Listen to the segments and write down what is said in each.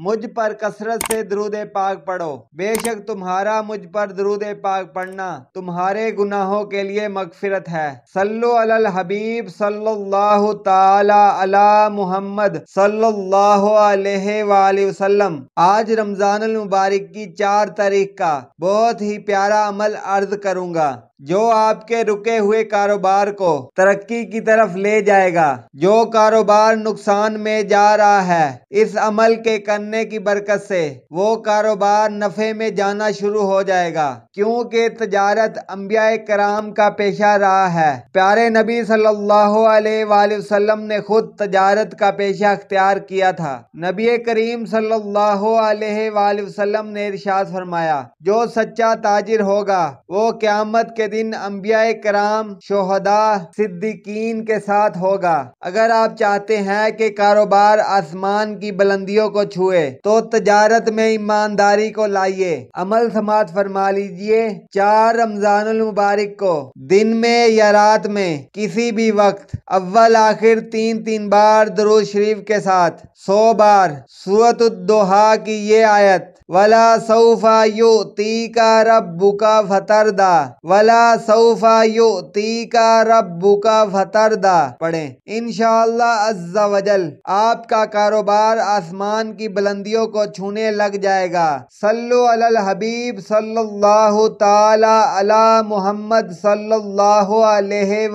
मुझ पर कसरत से दरूद पाक पढ़ो बेशक तुम्हारा मुझ पर दरूद पाक पढ़ना तुम्हारे गुनाहों के लिए मगफिरत है सल्लो अल हबीब सल्लल्लाहु ताला अला मुहम्मद सल्लल्लाहु अलैहि वसल्लम आज रमजान मुबारक की चार तारीख का बहुत ही प्यारा अमल अर्ज करूंगा जो आपके रुके हुए कारोबार को तरक्की की तरफ ले जाएगा जो कारोबार नुकसान में जा रहा है इस अमल के करने की बरकत से वो कारोबार नफे में जाना शुरू हो जाएगा क्योंकि तजारत अम्बिया कराम का पेशा रहा है प्यारे नबी सल्लल्लाहु अलैहि वसल्लम ने खुद तजारत का पेशा अख्तियार किया था नबी करीम सल्लाम ने इर्शाद फरमाया जो सच्चा ताजिर होगा वो क्यामत के दिन अम्बिया कराम शोहदा सिद्दीकीन के साथ होगा अगर आप चाहते हैं कि कारोबार आसमान की बुलंदियों को छुए तो तजारत में ईमानदारी को लाइए अमल समात फरमा लीजिए चार रमजान मुबारक को दिन में या रात में किसी भी वक्त अव्वल आखिर तीन तीन बार दरुज शरीफ के साथ सौ बार सूरत दोहा की ये आयत वला सऊफा यू ती का रब बुका फतरदा वला वला सऊफा यो ती का रबू का फतरदा पढ़े इनशाला वजल आपका कारोबार आसमान की बुलंदियों को छूने लग जाएगा सल्लु अलल हबीब सल्लल्लाहु ताला अला मोहम्मद सल्लल्लाहु अलैहि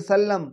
वसल्लम